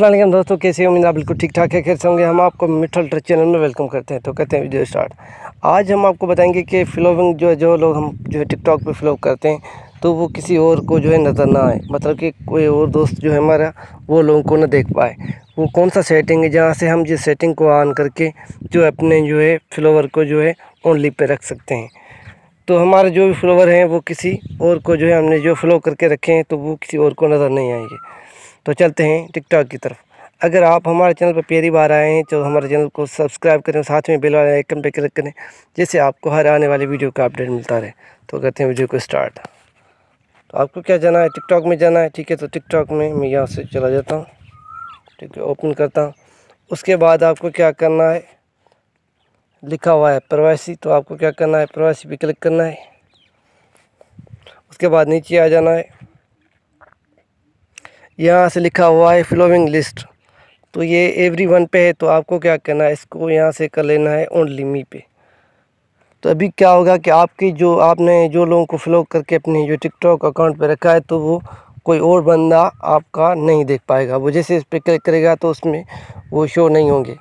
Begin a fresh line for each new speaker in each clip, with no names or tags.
असलम दोस्तों कैसे उम्मीद आप बिल्कुल ठीक ठाक है कैसे होंगे हम आपको मिठल ट्रक चैनल में वेलकम करते हैं तो कहते हैं वीडियो स्टार्ट आज हम आपको बताएंगे कि फ्लोविंग जो है जो लोग हम जो है टिकटॉक पे फ्लो करते हैं तो वो किसी और को जो है नज़र ना आए मतलब कि कोई और दोस्त जो है हमारा वो लोगों को ना देख पाए वो कौन सा सेटिंग है जहाँ से हम जिस सेटिंग को ऑन करके जो अपने जो है फ्लोवर को जो है ओनली पे रख सकते हैं तो हमारे जो भी फ्लोवर हैं वो किसी और को जो है हमने जो फ्लो करके रखे हैं तो वो किसी और को नज़र नहीं आएंगे तो चलते हैं टिकटॉक की तरफ अगर आप हमारे चैनल पर पहली बार आए हैं तो हमारे चैनल को सब्सक्राइब करें साथ में बेल वाले आइकन पर क्लिक करें जिससे आपको हर आने वाली वीडियो का अपडेट मिलता रहे तो करते हैं वीडियो को स्टार्ट तो आपको क्या जाना है टिकटॉक में जाना है ठीक है तो टिकटॉक में मैं यहाँ से चला जाता हूँ ठीक है ओपन करता हूँ उसके बाद आपको क्या करना है लिखा हुआ है प्रवासी तो आपको क्या करना है प्रवासी पे क्लिक करना है उसके बाद नीचे आ जाना है यहाँ से लिखा हुआ है फ्लोविंग लिस्ट तो ये एवरी वन पे है तो आपको क्या करना है इसको यहाँ से कर लेना है ओनली मी पे तो अभी क्या होगा कि आपकी जो आपने जो लोगों को फ्लो करके अपने जो टिकटॉक अकाउंट पे रखा है तो वो कोई और बंदा आपका नहीं देख पाएगा वो जैसे इस पर क्लिक करेगा तो उसमें वो शो नहीं होंगे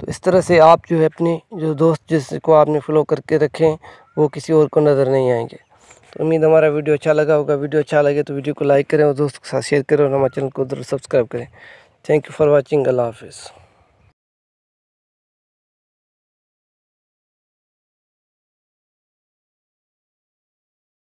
तो इस तरह से आप जो है अपने जो दोस्त जिसको आपने फॉलो करके रखें वो किसी और को नज़र नहीं आएंगे तो उम्मीद हमारा वीडियो अच्छा लगा होगा वीडियो अच्छा लगे तो वीडियो को लाइक करें और दोस्तों के साथ शेयर करें और हमारे चैनल को जरूर सब्सक्राइब करें थैंक यू फॉर वॉचिंग अल्लाह हाफिज़